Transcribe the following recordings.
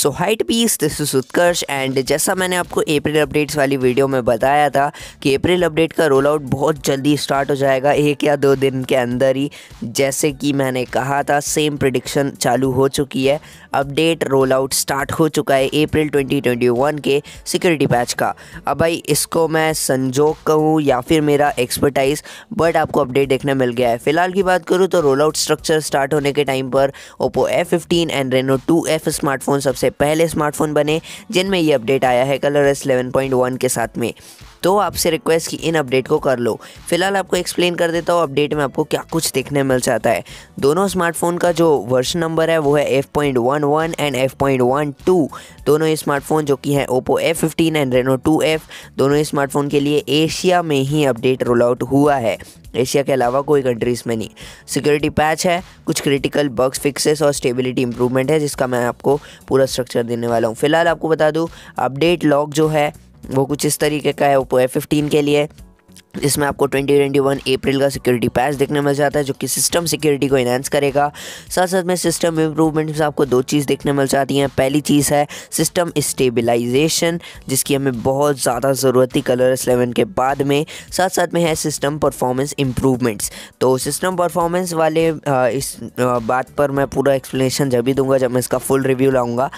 so height piece this is Utkarsh and जैसा मैंने आपको अप्रैल अपडेट्स वाली वीडियो में बताया था कि अप्रैल अपडेट का रोल आउट बहुत जल्दी स्टार्ट हो जाएगा एक या दो दिन के अंदर ही जैसे कि मैंने कहा था सेम प्रडिक्शन चालू हो चुकी है अपडेट रोल आउट स्टार्ट हो चुका है अप्रैल 2021 के सिक्योरिटी पैच का अब भाई इसको मैं संजोक कहूँ या फिर मेरा एक्सपर्टाइज बट आपको अपडेट देखने मिल गया है फिलहाल की बात करूँ तो रोल आउट स्ट्रक्चर स्टार्ट होने के टाइम पर Oppo F fifteen and Reno two F smartphone सबसे पहले स्मार्टफोन बने जिनमें ये अपडेट आया है कलर एस के साथ में तो आपसे रिक्वेस्ट कि इन अपडेट को कर लो फिलहाल आपको एक्सप्लेन कर देता हूँ अपडेट में आपको क्या कुछ देखने मिल जाता है दोनों स्मार्टफोन का जो वर्ष नंबर है वो है F point one one and F point one two दोनों ही स्मार्टफोन जो कि है Oppo F fifteen and Reno two F दोनों ही स्मार्टफोन के लिए एशिया में ही अपडेट रोल आउट हुआ है एशिया के अलावा कोई कंट्रीज़ में नहीं सिक्योरिटी पैच है कुछ क्रिटिकल बग्स फिक्सेस और स्टेबिलिटी इंप्रूवमेंट है जिसका मैं आपको पूरा स्ट्रक्चर देने वाला हूँ फिलहाल आपको बता दूँ अपडेट लॉक जो है वो कुछ इस तरीके का है ओप्पो एफ फिफ्टीन के लिए इसमें आपको 2021 अप्रैल का सिक्योरिटी पैच देखने मिल जाता है जो कि सिस्टम सिक्योरिटी को इन्हेंस करेगा साथ साथ में सिस्टम इम्प्रूवमेंट्स आपको दो चीज़ देखने मिल जाती हैं पहली चीज़ है सिस्टम स्टेबलाइजेशन जिसकी हमें बहुत ज़्यादा ज़रूरत थी कलर एलेवन के बाद में साथ साथ में है सिस्टम परफॉर्मेंस इम्प्रूवमेंट्स तो सिस्टम परफॉर्मेंस वाले इस बात पर मैं पूरा एक्सप्लेनेशन जब भी दूंगा जब मैं इसका फुल रिव्यू लाऊँगा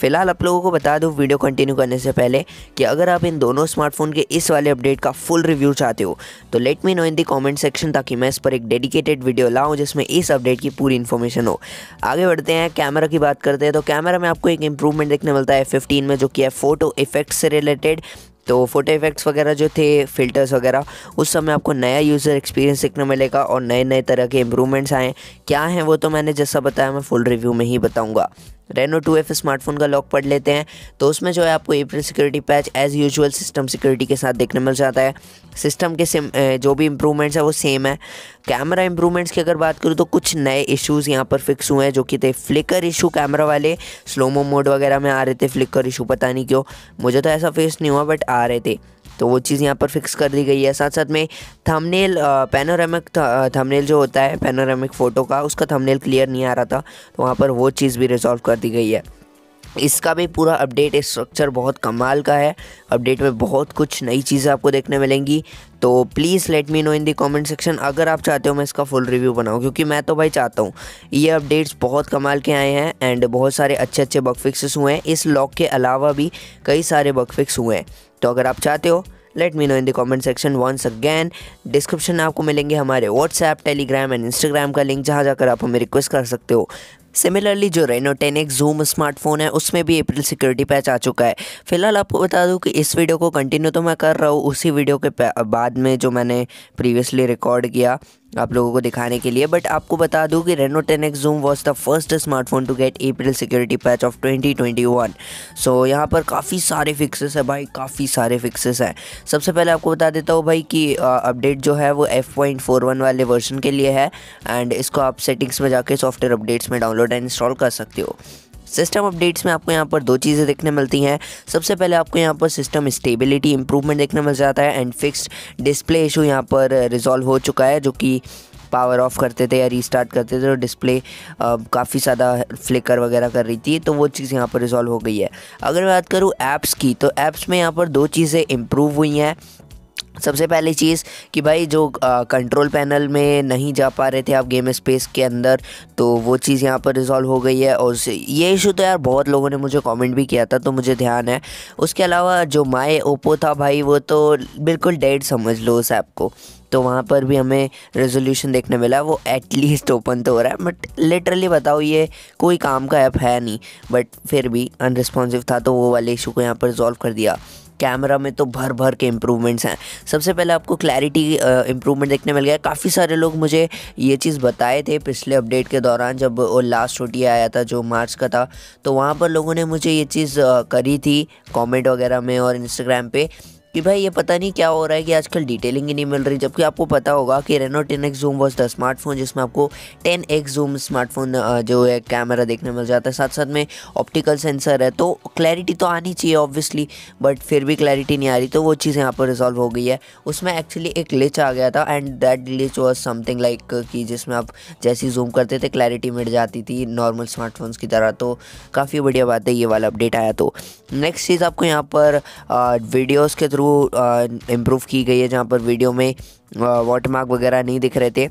फिलहाल आप लोगों को बता दूँ वीडियो कंटिन्यू करने से पहले कि अगर आप इन दोनों स्मार्टफोन के इस वाले अपडेट का फुल रिव्यू चाहते हो तो let me know in the comment section ताकि मैं इस पर एक डेडिकेटेड वीडियो लाऊं जिसमें इस अपडेट की पूरी इन्फॉर्मेशन हो आगे बढ़ते हैं कैमरा की बात करते हैं तो कैमरा में आपको एक इंप्रूवमेंट देखने मिलता है फिफ्टीन में जो कि है फोटो इफेक्ट से रिलेटेड तो फोटो इफेक्ट्स वगैरह जो थे फिल्टर्स वगैरह उस समय आपको नया यूज़र एक्सपीरियंस देखने मिलेगा और नए नए तरह के इम्प्रूवमेंट्स आएँ क्या हैं वो तो मैंने जैसा बताया मैं फुल रिव्यू में ही बताऊँगा रेनो टू एफ स्मार्टफोन का लॉक पढ़ लेते हैं तो उसमें जो है आपको April security patch as usual system security के साथ देखने मिल जाता है सिस्टम के सिम जो भी इम्प्रूवमेंट्स है वो सेम है कैमरा इम्प्रूवमेंट्स की अगर बात करूँ तो कुछ नए इश्यूज़ यहाँ पर फिक्स हुए हैं जो कि थे फ्लिकर इशू कैमरा वाले स्लोमो मोड वगैरह में आ रहे थे फ्लिकर इशू पता नहीं क्यों मुझे तो ऐसा फेस नहीं हुआ बट आ रहे थे तो वो चीज़ यहाँ पर फिक्स कर दी गई है साथ साथ में थंबनेल पैनोरामिक थंबनेल जो होता है पैनोरामिक फ़ोटो का उसका थंबनेल क्लियर नहीं आ रहा था तो वहाँ पर वो चीज़ भी रिजॉल्व कर दी गई है इसका भी पूरा अपडेट स्ट्रक्चर बहुत कमाल का है अपडेट में बहुत कुछ नई चीज़ें आपको देखने मिलेंगी तो please let me know in the comment section अगर आप चाहते हो मैं इसका फुल रिव्यू बनाऊँ क्योंकि मैं तो भाई चाहता हूँ ये अपडेट्स बहुत कमाल के आए हैं एंड बहुत सारे अच्छे अच्छे बग फिक्सेस हुए हैं इस लॉक के अलावा भी कई सारे बग फिक्स हुए हैं तो अगर आप चाहते हो let me know in the comment section once again description में आपको मिलेंगे हमारे व्हाट्सएप टेलीग्राम एंड इंस्टाग्राम का लिंक जहाँ जाकर आप हमें रिक्वेस्ट कर सकते हो सिमिलरली जो Reno ten X zoom smartphone है उसमें भी अप्रैल सिक्योरिटी पैच आ चुका है फिलहाल आपको बता दूं कि इस वीडियो को कंटिन्यू तो मैं कर रहा हूँ उसी वीडियो के बाद में जो मैंने प्रीवियसली रिकॉर्ड किया आप लोगों को दिखाने के लिए बट आपको बता दूं कि Reno ten X zoom was the first smartphone to get April security patch of 2021 so यहाँ पर काफ़ी सारे फिक्सेस है भाई काफ़ी सारे फिक्सेस हैं सबसे पहले आपको बता देता हूँ भाई कि अपडेट जो है वो एफ पॉइंट फोर वन वाले वर्जन के लिए है एंड इसको आप सेटिंग्स में जाके सॉफ्टवेयर अपडेट्स में डाउनलोड एंड इंस्टॉल कर सकते हो सिस्टम अपडेट्स में आपको यहाँ पर दो चीज़ें देखने मिलती हैं सबसे पहले आपको यहाँ पर सिस्टम स्टेबिलिटी इंप्रूवमेंट देखने मिल जाता है एंड फिक्स्ड डिस्प्ले इशू यहाँ पर रिजॉल्व uh, हो चुका है जो कि पावर ऑफ करते थे या रीस्टार्ट करते थे तो डिस्प्ले काफ़ी ज़्यादा फ्लिकर वगैरह कर रही थी तो वो चीज़ यहाँ पर रिजॉल्व हो गई है अगर मैं बात करूँ ऐप्स की तो ऐप्स में यहाँ पर दो चीज़ें इम्प्रूव हुई हैं सबसे पहली चीज़ कि भाई जो आ, कंट्रोल पैनल में नहीं जा पा रहे थे आप गेम स्पेस के अंदर तो वो चीज़ यहाँ पर रिजॉल्व हो गई है और ये इशू तो यार बहुत लोगों ने मुझे कमेंट भी किया था तो मुझे ध्यान है उसके अलावा जो माई ओप्पो था भाई वो तो बिल्कुल डेड समझ लो उस ऐप को तो वहाँ पर भी हमें रेजोल्यूशन देखने मिला वो एटलीस्ट ओपन तो हो रहा है बट लिटरली बताओ ये कोई काम का ऐप है नहीं बट फिर भी अनरिस्पॉन्सिव था तो वो वाले इशू को यहाँ पर रिजॉल्व कर दिया कैमरा में तो भर भर के इम्प्रूवमेंट्स हैं सबसे पहले आपको क्लैरिटी इम्प्रूवमेंट देखने मिल गया काफ़ी सारे लोग मुझे ये चीज़ बताए थे पिछले अपडेट के दौरान जब वो लास्ट छोटी आया था जो मार्च का था तो वहाँ पर लोगों ने मुझे ये चीज़ करी थी कॉमेंट वगैरह में और इंस्टाग्राम पर कि भाई ये पता नहीं क्या हो रहा है कि आजकल डिटेलिंग ही नहीं मिल रही जबकि आपको पता होगा कि Reno ten X zoom was the smartphone जिसमें आपको टेन एक्स जूम स्मार्टफोन जो है कैमरा देखने मिल जाता है साथ साथ में ऑप्टिकल सेंसर है तो क्लैरिटी तो आनी चाहिए ऑब्वियसली बट फिर भी क्लैरिटी नहीं आ रही तो वो चीज़ यहाँ पर रिजॉल्व हो गई है उसमें एक्चुअली एक लिच आ गया था and that glitch was something like कि जिसमें आप जैसी जूम करते थे क्लैरिटी मिट जाती थी नॉर्मल स्मार्टफोन्स की तरह तो काफ़ी बढ़िया बात है ये वाला अपडेट आया तो नेक्स्ट चीज़ आपको यहाँ पर वीडियोज़ के थ्रू इम्प्रूव uh, की गई है जहाँ पर वीडियो में वाटरमार्क uh, वगैरह नहीं दिख रहे थे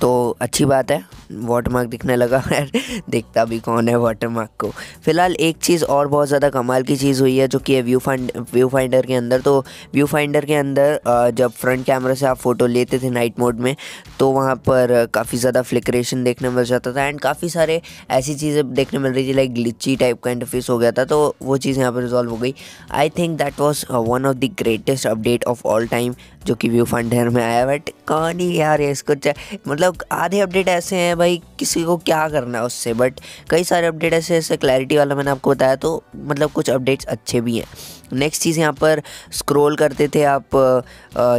तो अच्छी बात है वाटर मार्क दिखने लगा यार देखता भी कौन है वाटर मार्क को फिलहाल एक चीज़ और बहुत ज़्यादा कमाल की चीज़ हुई है जो कि है व्यू फाइंड व्यू फाइंडर के अंदर तो व्यू फाइंडर के अंदर जब फ्रंट कैमरा से आप फ़ोटो लेते थे नाइट मोड में तो वहाँ पर काफ़ी ज़्यादा फ्लिक्रेशन देखने मिल जाता था एंड काफ़ी सारे ऐसी चीज़ें देखने मिल रही थी लाइक ग्लिची टाइप का इंटरफेस हो गया था तो वो चीज़ यहाँ पर रिजॉल्व हो गई I think that was one of the greatest update of all time जो कि व्यू फंड में आया बट कौन ही यार इसको मतलब आधे अपडेट ऐसे हैं भाई किसी को क्या करना है उससे बट कई सारे अपडेट ऐसे ऐसे क्लैरिटी वाला मैंने आपको बताया तो मतलब कुछ अपडेट्स अच्छे भी हैं नेक्स्ट चीज़ यहाँ पर स्क्रॉल करते थे आप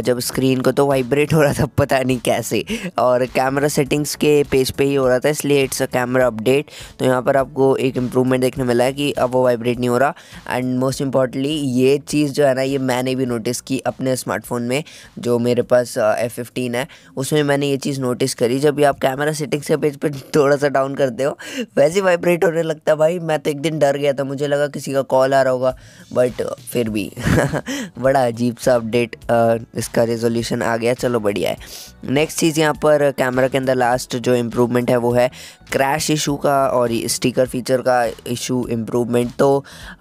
जब स्क्रीन को तो वाइब्रेट हो रहा था पता नहीं कैसे और कैमरा सेटिंग्स के पेज पे ही हो रहा था इसलिए इट्स अ कैमरा अपडेट तो यहाँ पर आपको एक इम्प्रूवमेंट देखने मिला है कि अब वो वाइब्रेट नहीं हो रहा एंड मोस्ट इम्पॉर्टेंटली ये चीज़ जो है ना ये मैंने भी नोटिस की अपने स्मार्टफोन में जो मेरे पास एफ फिफ्टीन है उसमें मैंने ये चीज़ नोटिस करी जब भी आप कैमरा सेटिंग्स के पेज पर थोड़ा सा डाउन करते हो वैसे वाइब्रेट होने लगता है भाई मैं तो एक दिन डर गया था मुझे लगा किसी का कॉल आ रहा होगा बट uh, फिर भी बड़ा अजीब सा अपडेट uh, इसका रेजोल्यूशन आ गया चलो बढ़िया है नेक्स्ट चीज़ यहाँ पर कैमरा uh, के अंदर लास्ट जो इम्प्रूवमेंट है वो है क्रैश इशू का और स्टिकर फीचर का इशू इम्प्रूवमेंट तो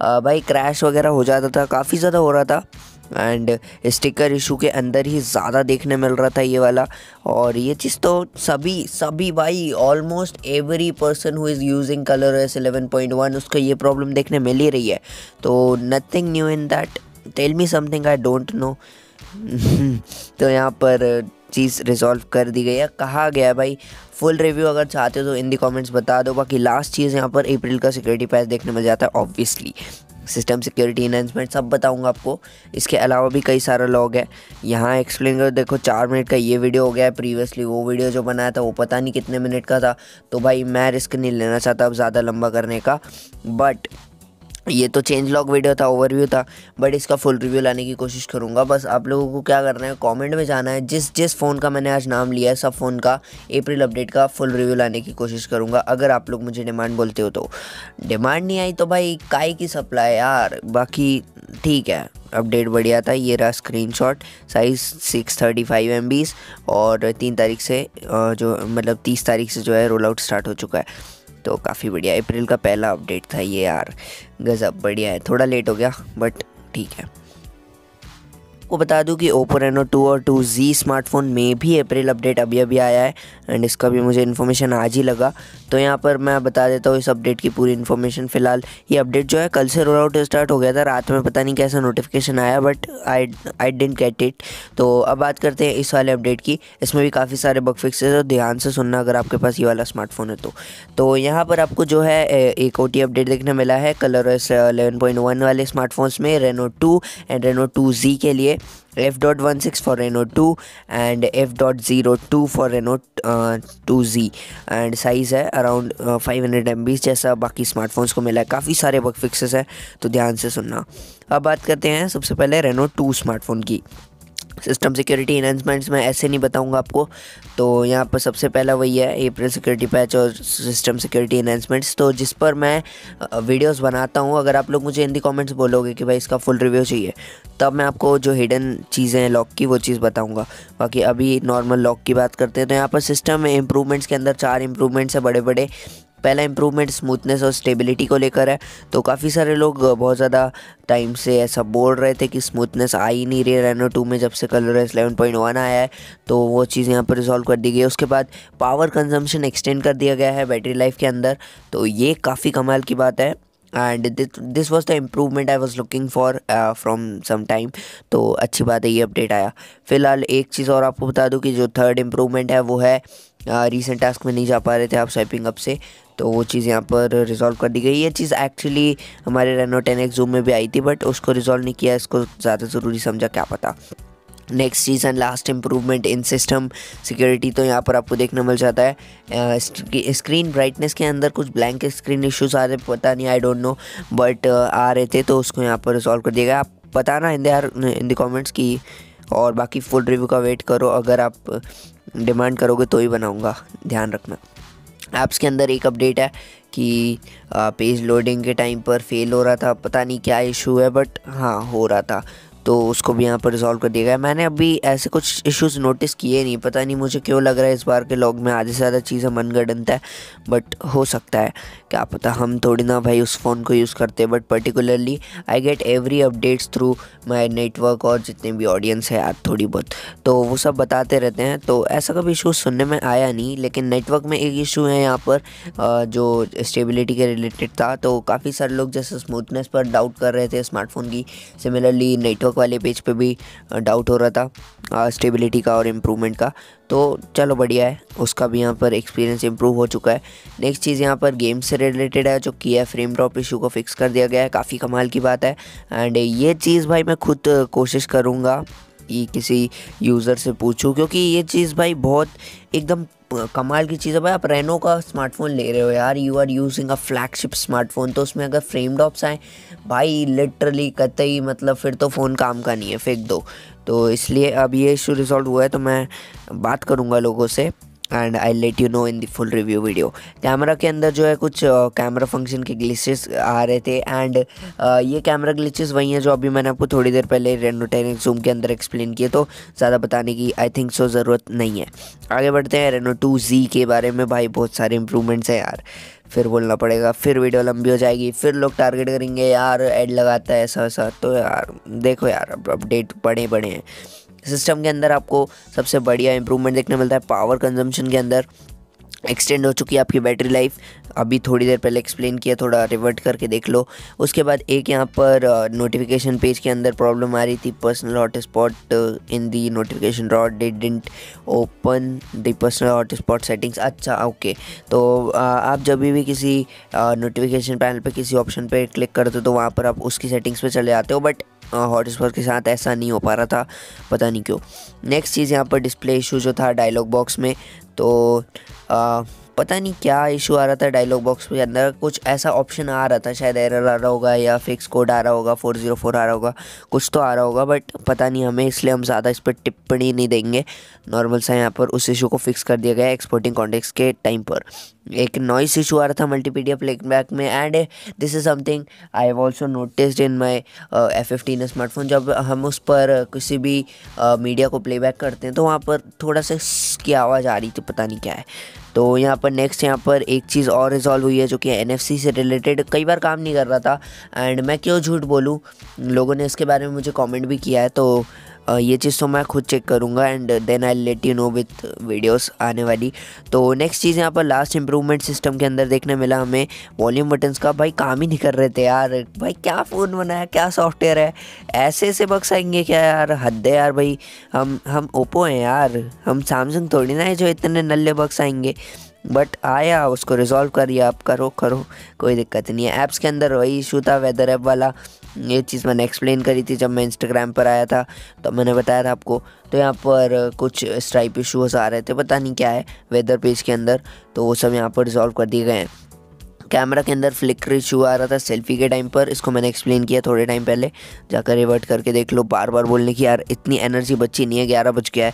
भाई क्रैश वगैरह हो जाता था काफ़ी ज़्यादा हो रहा था एंड स्टिकर इशू के अंदर ही ज़्यादा देखने मिल रहा था ये वाला और ये चीज़ तो सभी सभी भाई almost every person who is using Color S eleven point one उसका ये प्रॉब्लम देखने मिल ही रही है तो nothing new in that tell me something I don't know तो यहाँ पर चीज़ रिजॉल्व कर दी गई है कहा गया भाई फुल रिव्यू अगर चाहते हो तो इन दी कमेंट्स बता दो बाकी लास्ट चीज़ यहाँ पर अप्रैल का सिक्योरिटी पैस देखने मिल जाता है ऑब्वियसली सिस्टम सिक्योरिटी इनहेंसमेंट सब बताऊंगा आपको इसके अलावा भी कई सारा लॉग है यहाँ एक्सप्लेन कर देखो चार मिनट का ये वीडियो हो गया है प्रीवियसली वो वीडियो जो बनाया था वो पता नहीं कितने मिनट का था तो भाई मैं रिस्क नहीं लेना चाहता अब ज़्यादा लंबा करने का बट ये तो चेंज लॉग वीडियो था ओवरव्यू था बट इसका फुल रिव्यू लाने की कोशिश करूँगा बस आप लोगों को क्या करना है कमेंट में जाना है जिस जिस फ़ोन का मैंने आज नाम लिया है सब फ़ोन का अप्रैल अपडेट का फुल रिव्यू लाने की कोशिश करूँगा अगर आप लोग मुझे डिमांड बोलते हो तो डिमांड नहीं आई तो भाई काई की सप्लाई यार बाकी ठीक है अपडेट बढ़िया था ये रहा screen size six thirty five M और तीन तारीख से जो मतलब तीस तारीख से जो है रोल आउट स्टार्ट हो चुका है तो काफ़ी बढ़िया अप्रैल का पहला अपडेट था ये यार गज़ब बढ़िया है थोड़ा लेट हो गया बट ठीक है आपको बता दूं कि ओप्पो रेनो टू और टू जी स्मार्टफोन में भी अप्रैल अपडेट अभी अभी आया है एंड इसका भी मुझे इन्फॉर्मेशन आज ही लगा तो यहाँ पर मैं बता देता हूँ इस अपडेट की पूरी इन्फॉर्मेशन फिलहाल ये अपडेट जो है कल से रोल आउट स्टार्ट हो गया था रात में पता नहीं कैसा नोटिफिकेशन आया but I I didn't get it तो अब बात करते हैं इस वाले अपडेट की इसमें भी काफ़ी सारे बग फिक्स है ध्यान से सुनना अगर आपके पास ये वाला स्मार्टफोन है तो तो यहाँ पर आपको जो है एक ओ अपडेट देखने मिला है कलर एस वाले स्मार्टफोन्स में Reno two and Reno two G के लिए F dot one six right two and F dot zero two for Renault two G and size है अराउंड फाइव हंड्रेड एम जैसा बाकी स्मार्टफोन्स को मिला है काफ़ी सारे बग फिक्सेस हैं तो ध्यान से सुनना अब बात करते हैं सबसे पहले रेनो टू स्मार्टफोन की सिस्टम सिक्योरिटी इन्हेंसमेंट्स मैं ऐसे नहीं बताऊंगा आपको तो यहाँ पर सबसे पहला वही है एप्रिल सिक्योरिटी पैच और सिस्टम सिक्योरिटी इन्हेंसमेंट्स तो जिस पर मैं वीडियोस बनाता हूँ अगर आप लोग मुझे हिंदी कमेंट्स बोलोगे कि भाई इसका फुल रिव्यू चाहिए तब मैं आपको जो हिडन चीज़ें हैं लॉक की वो चीज़ बताऊँगा बाकी अभी नॉर्मल लॉक की बात करते हैं तो यहाँ पर सिस्टम इंप्रूवमेंट्स इम्प्रूवमेंट्स के अंदर चार इम्प्रूवमेंट्स हैं बड़े बड़े पहला इम्प्रूवमेंट स्मूथनेस और स्टेबिलिटी को लेकर है तो काफ़ी सारे लोग बहुत ज़्यादा टाइम से ऐसा बोल रहे थे कि स्मूथनेस आ ही नहीं रही है रेनो टू में जब से Color S eleven point one आया है तो वो चीज़ यहाँ पर रिजॉल्व कर दी गई उसके बाद पावर कंजम्पशन एक्सटेंड कर दिया गया है बैटरी लाइफ के अंदर तो ये काफ़ी कमाल की बात है and this was the improvement I was looking for from some time तो अच्छी बात है ये अपडेट आया फिलहाल एक चीज़ और आपको बता दूँ कि जो थर्ड इम्प्रूवमेंट है वो है रीसेंट टास्क में नहीं जा पा रहे थे आप स्वाइपिंग अप से तो वो चीज़ यहाँ पर रिजॉल्व कर दी गई ये चीज़ एक्चुअली हमारे रेनो टेन एक्स जूम में भी आई थी बट उसको रिजॉल्व नहीं किया इसको ज़्यादा ज़रूरी समझा क्या पता नेक्स्ट चीज़ and last improvement in system security तो यहाँ पर आपको देखने मिल जाता है स्क्रीन ब्राइटनेस के अंदर कुछ ब्लैंक स्क्रीन इश्यूज आ रहे पता नहीं आई डोंट नो बट आ रहे थे तो उसको यहाँ पर रिजॉल्व कर दिया गया आप बताना इन दर इन द कॉमेंट्स की और बाकी फुल रिव्यू का वेट करो अगर आप डिमांड करोगे तो ही बनाऊँगा ध्यान रखना ऐप्स के अंदर एक अपडेट है कि पेज लोडिंग के टाइम पर फेल हो रहा था पता नहीं क्या इशू है बट हाँ हो रहा था तो उसको भी यहाँ पर रिजॉल्व कर दिया गया मैंने अभी ऐसे कुछ इश्यूज़ नोटिस किए नहीं पता नहीं मुझे क्यों लग रहा है इस बार के लॉग में आधे से ज़्यादा चीज़ें मनगढ़ंत है बट हो सकता है क्या पता हम थोड़ी ना भाई उस फ़ोन को यूज़ करते हैं but particularly I get every updates through my network और जितने भी ऑडियंस है यार थोड़ी बहुत तो वो सब बताते रहते हैं तो ऐसा कभी इशू सुनने में आया नहीं लेकिन नेटवर्क में एक इशू है यहाँ पर जो स्टेबिलिटी के रिलेटेड था तो काफ़ी सारे लोग जैसे स्मूथनेस पर डाउट कर रहे थे स्मार्टफोन की सिमिलरली नेटवर्क नेटवर्क वाले पेज पे भी डाउट हो रहा था स्टेबिलिटी का और इम्प्रूवमेंट का तो चलो बढ़िया है उसका भी यहाँ पर एक्सपीरियंस इम्प्रूव हो चुका है नेक्स्ट चीज़ यहाँ पर गेम से रिलेटेड है जो कि है फ्रेम ड्रॉप इशू को फिक्स कर दिया गया है काफ़ी कमाल की बात है एंड ये चीज़ भाई मैं खुद कोशिश करूँगा कि किसी यूज़र से पूछूँ क्योंकि ये चीज़ भाई बहुत एकदम कमाल की चीज़ है भाई आप रेनो का स्मार्टफोन ले रहे हो यार you are using a flagship smartphone तो उसमें अगर फ्रेम ड्रॉप्स आएँ भाई लिटरली कतई मतलब फिर तो फ़ोन काम का नहीं है फेंक दो तो इसलिए अब ये इशू रिजॉल्व हुआ है तो मैं बात करूँगा लोगों से and I let you know in the full review video camera के अंदर जो है कुछ कैमरा फंक्शन के ग्लिचेस आ रहे थे एंड uh, ये कैमरा ग्लिचेस वही हैं जो अभी मैंने आपको थोड़ी देर पहले रेनोटेनिक जूम के अंदर एक्सप्लेन किए तो ज़्यादा बताने की आई थिंक सो ज़रूरत नहीं है आगे बढ़ते हैं रेनो टू जी के बारे में भाई बहुत सारे इंप्रूवमेंट्स हैं यार फिर बोलना पड़ेगा फिर वीडियो लंबी हो जाएगी फिर लोग टारगेट करेंगे यार ऐड लगाता है ऐसा वैसा तो यार देखो यार अब अपडेट बड़े बड़े हैं सिस्टम के अंदर आपको सबसे बढ़िया इंप्रूवमेंट देखने मिलता है पावर कंजम्पशन के अंदर एक्सटेंड हो चुकी है आपकी बैटरी लाइफ अभी थोड़ी देर पहले एक्सप्लेन किया थोड़ा रिवर्ट करके देख लो उसके बाद एक यहाँ पर नोटिफिकेशन पेज के अंदर प्रॉब्लम आ रही थी personal hotspot in the notification rod डिट open the personal hotspot settings अच्छा ओके तो आ, आप जब भी किसी नोटिफिकेशन पैनल पर किसी ऑप्शन पर क्लिक करते हो तो वहाँ पर आप उसकी सेटिंग्स पर चले जाते हो बट हॉटस्पॉट के साथ ऐसा नहीं हो पा रहा था पता नहीं क्यों नेक्स्ट चीज़ यहाँ पर डिस्प्ले इशू जो था डायलॉग बॉक्स में तो पता नहीं क्या इशू आ रहा था डायलॉग बॉक्स के अंदर कुछ ऐसा ऑप्शन आ रहा था शायद एरर आ रहा होगा या फिक्स कोड आ रहा होगा फोर जीरो फोर आ रहा होगा कुछ तो आ रहा होगा बट पता नहीं हमें इसलिए हम ज़्यादा इस पर टिप्पणी नहीं देंगे नॉर्मल सा यहाँ पर उस इशू को फिक्स कर दिया गया एक्सपोर्टिंग कॉन्टेक्स के टाइम पर एक नॉइस इशू आ रहा था मल्टीपीडिया प्लेबैक में and this is something I have also noticed in my F fifteen smartphone जब हम उस पर किसी भी मीडिया uh, को प्लेबैक करते हैं तो वहाँ पर थोड़ा सा की आवाज़ आ रही थी पता नहीं क्या है तो यहाँ पर नेक्स्ट यहाँ पर एक चीज़ और रिजॉल्व हुई है जो कि एन से रिलेटेड कई बार काम नहीं कर रहा था एंड मैं क्यों झूठ बोलूँ लोगों ने इसके बारे में मुझे कॉमेंट भी किया है तो ये चीज़ तो मैं खुद चेक करूँगा and then I let you know with videos आने वाली तो नेक्स्ट चीज़ यहाँ पर लास्ट इंप्रूवमेंट सिस्टम के अंदर देखने मिला हमें वॉल्यूम बटन्स का भाई काम ही नहीं कर रहे थे यार भाई क्या फ़ोन बनाया क्या सॉफ्टवेयर है ऐसे ऐसे बक्स आएंगे क्या यार हद है यार भाई हम हम ओप्पो हैं यार हम सैमसंग थोड़ी ना है जो इतने नल्ले बक्स आएंगे बट आया उसको रिजॉल्व करिए आप करो करो कोई दिक्कत नहीं है ऐप्स के अंदर वही इशू था वेदर ऐप वाला ये चीज़ मैंने एक्सप्लेन करी थी जब मैं इंस्टाग्राम पर आया था तब तो मैंने बताया था आपको तो यहाँ पर कुछ स्ट्राइप इशूज़ आ रहे थे पता नहीं क्या है वेदर पेज के अंदर तो वो सब यहाँ पर रिजॉल्व कर दिए गए हैं कैमरा के अंदर फ्लिकर इशू आ रहा था सेल्फी के टाइम पर इसको मैंने एक्सप्लेन किया थोड़े टाइम पहले जाकर रिवर्ट करके देख लो बार बार बोलने की यार इतनी एनर्जी बची नहीं है ग्यारह बज गया है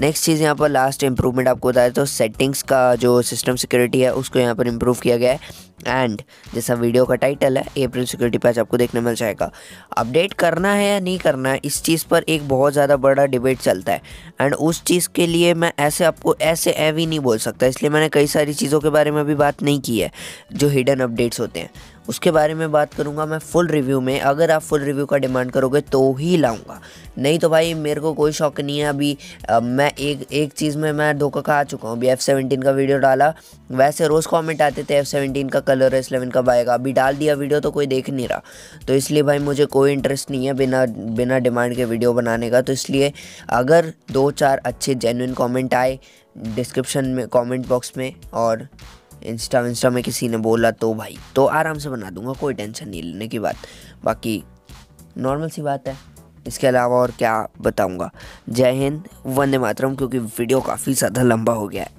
नेक्स्ट चीज़ यहाँ पर लास्ट इंप्रूवमेंट आपको बताया तो सेटिंग्स का जो सिस्टम सिक्योरिटी है उसको यहाँ पर इम्प्रूव किया गया है एंड जैसा वीडियो का टाइटल है एप्रिल सिक्योरिटी पैच आपको देखने मिल जाएगा अपडेट करना है या नहीं करना है इस चीज़ पर एक बहुत ज़्यादा बड़ा डिबेट चलता है एंड उस चीज़ के लिए मैं ऐसे आपको ऐसे एवी नहीं बोल सकता इसलिए मैंने कई सारी चीज़ों के बारे में भी बात नहीं की है जो हिडन अपडेट्स होते हैं उसके बारे में बात करूँगा मैं फुल रिव्यू में अगर आप फुल रिव्यू का डिमांड करोगे तो ही लाऊंगा नहीं तो भाई मेरे को कोई शौक नहीं है अभी आ, मैं एक एक चीज़ में मैं धोखा खा चुका हूँ अभी एफ़ सेवेंटीन का वीडियो डाला वैसे रोज़ कमेंट आते थे एफ़ सेवेंटीन का कलर एस एलेवन का बाएगा अभी डाल दिया वीडियो तो कोई देख नहीं रहा तो इसलिए भाई मुझे कोई इंटरेस्ट नहीं है बिना बिना डिमांड के वीडियो बनाने का तो इसलिए अगर दो चार अच्छे जेन्यून कॉमेंट आए डिस्क्रिप्शन में कमेंट बॉक्स में और इंस्टा विंस्टा में किसी ने बोला तो भाई तो आराम से बना दूंगा कोई टेंशन नहीं लेने की बात बाकी नॉर्मल सी बात है इसके अलावा और क्या बताऊंगा जय हिंद वंदे मातरम क्योंकि वीडियो काफ़ी ज़्यादा लंबा हो गया है